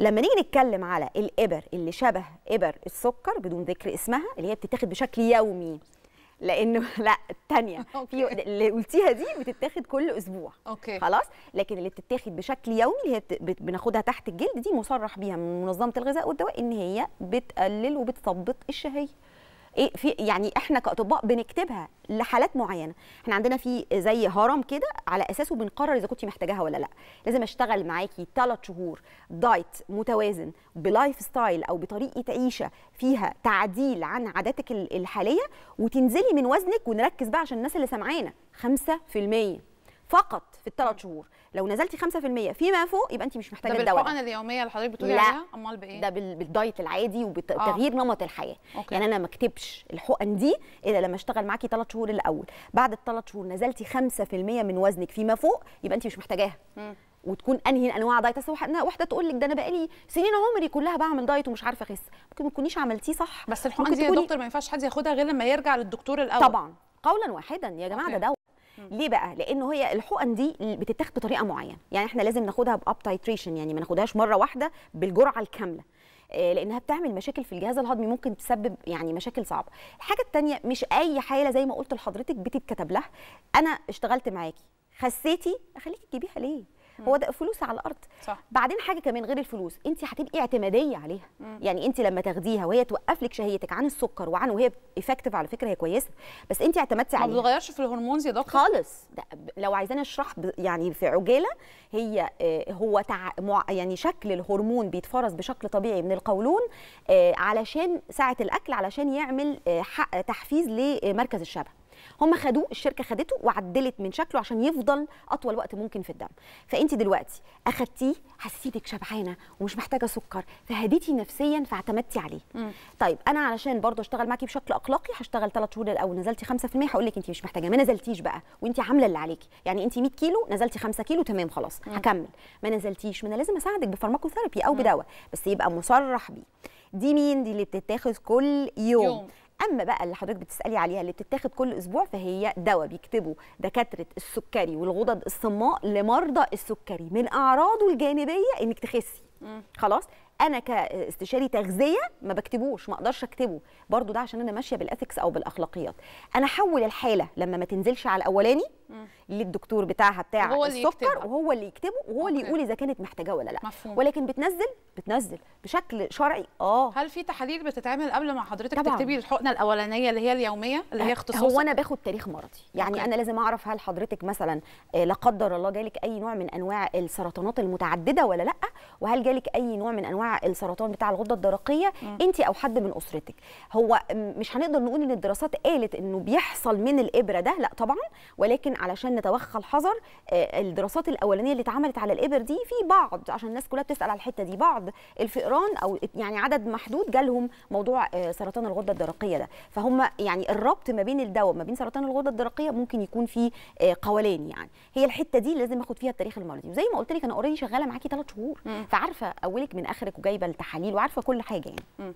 لما نيجي نتكلم على الإبر اللي شبه إبر السكر بدون ذكر اسمها اللي هي بتتاخد بشكل يومي لانه لا الثانيه في اللي قلتيها دي بتتاخد كل اسبوع أوكي. خلاص لكن اللي بتتاخد بشكل يومي اللي هي بناخدها تحت الجلد دي مصرح بيها من منظمه الغذاء والدواء ان هي بتقلل وبتثبط الشهيه ايه في يعني احنا كاطباء بنكتبها لحالات معينه احنا عندنا في زي هرم كده على اساسه بنقرر اذا كنت محتاجاها ولا لا لازم اشتغل معاكي ثلاث شهور دايت متوازن بلايف ستايل او بطريقه عيشه فيها تعديل عن عاداتك الحاليه وتنزلي من وزنك ونركز بقى عشان الناس اللي سامعانا 5% فقط في الثلاث شهور لو نزلتي 5% فيما فوق يبقى انت مش محتاجه الدواء ده بالحقن اليوميه اللي حضرتك بتقولي عليها امال بايه ده بالدايت العادي وبتغيير آه. نمط الحياه أوكي. يعني انا ما اكتبش الحقن دي الا لما اشتغل معاكي ثلاث شهور الاول بعد الثلاث شهور نزلتي 5% من وزنك فيما فوق يبقى انت مش محتاجاها وتكون انهي انواع دايت اصل واحده تقول لك ده انا بقالي سنين عمري كلها بعمل دايت ومش عارفه اخس ممكن ما تكونيش عملتيه صح بس الحقن دي يا دكتور ما ينفعش حد ياخدها غير لما يرجع للدكتور الاول طبعا قولا واحدا يا جماعه ده ليه بقى لانه هي الحقن دي بتتاخد بطريقه معينه يعني احنا لازم ناخدها باب تايتريشن يعني ما ناخدهاش مره واحده بالجرعه الكامله آه، لانها بتعمل مشاكل في الجهاز الهضمي ممكن تسبب يعني مشاكل صعبه الحاجه الثانيه مش اي حاله زي ما قلت لحضرتك بتتكتب لها انا اشتغلت معاكي خسيتي اخليكي تجيبيها ليه هو ده فلوس على الارض صح. بعدين حاجه كمان غير الفلوس انت هتبقي اعتماديه عليها مم. يعني انت لما تاخديها وهي توقف لك شهيتك عن السكر وعن وهي افكتيف على فكره هي كويسه بس انت اعتمدتي عليها ما بتغيرش في الهرمونز يا دكتور خالص ده لو عايزاني اشرح يعني في عجاله هي آه، هو تع... يعني شكل الهرمون بيتفرز بشكل طبيعي من القولون آه، علشان ساعه الاكل علشان يعمل آه، تحفيز لمركز الشبع هم خدوه الشركه خدته وعدلت من شكله عشان يفضل اطول وقت ممكن في الدم فانت دلوقتي اخدتيه حسيتك شبعانه ومش محتاجه سكر فهديتي نفسيا فاعتمدتي عليه مم. طيب انا علشان برضه اشتغل معاكي بشكل اخلاقي هشتغل 3 شهور الاول نزلتي 5% هقول لك انت مش محتاجه ما نزلتيش بقى وانت عامله اللي عليكي يعني انت 100 كيلو نزلتي 5 كيلو تمام خلاص مم. هكمل ما نزلتيش ما انا لازم اساعدك بفارماكوثيرابي او بدواء بس يبقى مصرح بيه دي مين دي اللي بتتاخد كل يوم, يوم. اما بقى اللي حضرتك بتسالي عليها اللي بتتاخد كل اسبوع فهي دواء بيكتبه دكاتره السكري والغدد الصماء لمرضى السكري من اعراضه الجانبيه انك تخسي خلاص انا كاستشاري تغذيه ما بكتبوش ما اقدرش اكتبه برضو ده عشان انا ماشيه بالاثكس او بالاخلاقيات انا احول الحاله لما ما تنزلش على الاولاني للدكتور بتاعها بتاع وهو السكر وهو اللي يكتبه وهو اللي يقول اذا كانت محتاجاه ولا لا مفهوم. ولكن بتنزل بتنزل بشكل شرعي اه هل في تحاليل بتتعمل قبل ما حضرتك طبعا. تكتبي الحقنه الاولانيه اللي هي اليوميه اللي هي أه، اختصاص هو انا باخد تاريخ مرضي يعني أوكي. انا لازم اعرف هل حضرتك مثلا آه، لا قدر الله جالك اي نوع من انواع السرطانات المتعدده ولا لا وهل جالك اي نوع من انواع السرطان بتاع الغده الدرقيه انت او حد من اسرتك هو مش هنقدر نقول ان الدراسات قالت انه بيحصل من الابره ده لا طبعا ولكن علشان نتوخى الحذر آه، الدراسات الاولانيه اللي اتعملت على الابر دي في بعض عشان الناس كلها بتسال على الحته دي بعض الفئران او يعني عدد محدود جالهم موضوع آه، سرطان الغده الدرقيه ده فهم يعني الربط ما بين الدواء ما بين سرطان الغده الدرقيه ممكن يكون في آه، قولان يعني هي الحته دي لازم اخد فيها التاريخ المرضي وزي ما قلت لك انا اوريدي شغاله معاكي ثلاث شهور فعارفه اولك من اخرك وجايبه التحاليل وعارفه كل حاجه يعني